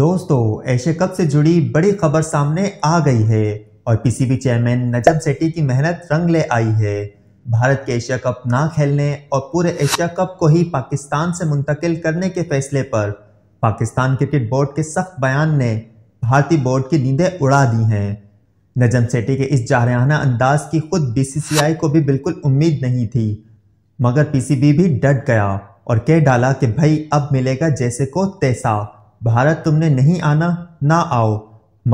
दोस्तों Asia cup से जुड़ी बड़ी खबर सामने आ गई है और पीसीबी चेयरमैन नजम सेट्टी की मेहनत रंग ले आई है भारत के एशिया कप ना खेलने और पूरे एशिया कप को ही पाकिस्तान से मुंतकिल करने के फैसले पर पाकिस्तान क्रिकेट बोर्ड के सख्त बयान ने भारतीय बोर्ड की नींदें उड़ा दी हैं नजम सेट्टी के इस जारहाना अंदाज की खुद बीसीसीआई को भी बिल्कुल उम्मीद नहीं थी मगर पीसीबी भी डट गया और कह डाला कि भाई अब मिलेगा जैसे को तैसा भारत तुमने नहीं आना ना आओ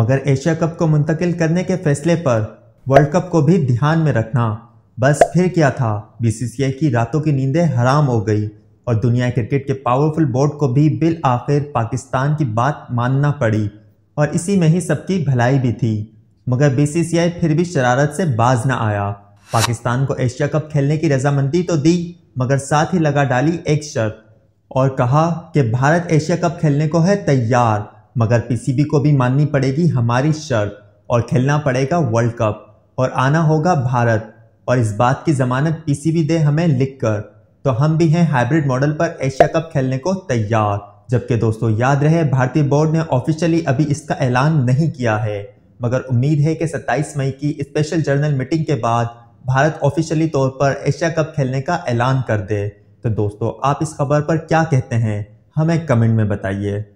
मगर एशिया कप को मुंतकिल करने के फैसले पर वर्ल्ड कप को भी ध्यान में रखना बस फिर क्या था बीसीसीआई की रातों की नींदें हराम हो गई और दुनिया क्रिकेट के पावरफुल बोर्ड को भी बिल आखिर पाकिस्तान की बात मानना पड़ी और इसी में ही सबकी भलाई भी थी मगर बीसीसीआई फिर भी शरारत से बाज ना आया पाकिस्तान को एशिया कप खेलने की रजामंदी तो दी मगर साथ ही लगा डाली एक शर्त और कहा कि भारत एशिया कप खेलने को है तैयार मगर पीसीबी को भी माननी पड़ेगी हमारी शर्त और खेलना पड़ेगा वर्ल्ड कप और आना होगा भारत और इस बात की जमानत पीसीबी दे हमें लिख कर तो हम भी हैं हाइब्रिड मॉडल पर एशिया कप खेलने को तैयार जबकि दोस्तों याद रहे भारतीय बोर्ड ने ऑफिशियली अभी इसका ऐलान नहीं किया है मगर उम्मीद है कि 27 मई की स्पेशल जर्नल मीटिंग के बाद भारत ऑफिशियली तौर पर एशिया कप खेलने का ऐलान कर दे तो दोस्तों आप इस खबर पर क्या कहते हैं हमें कमेंट में बताइए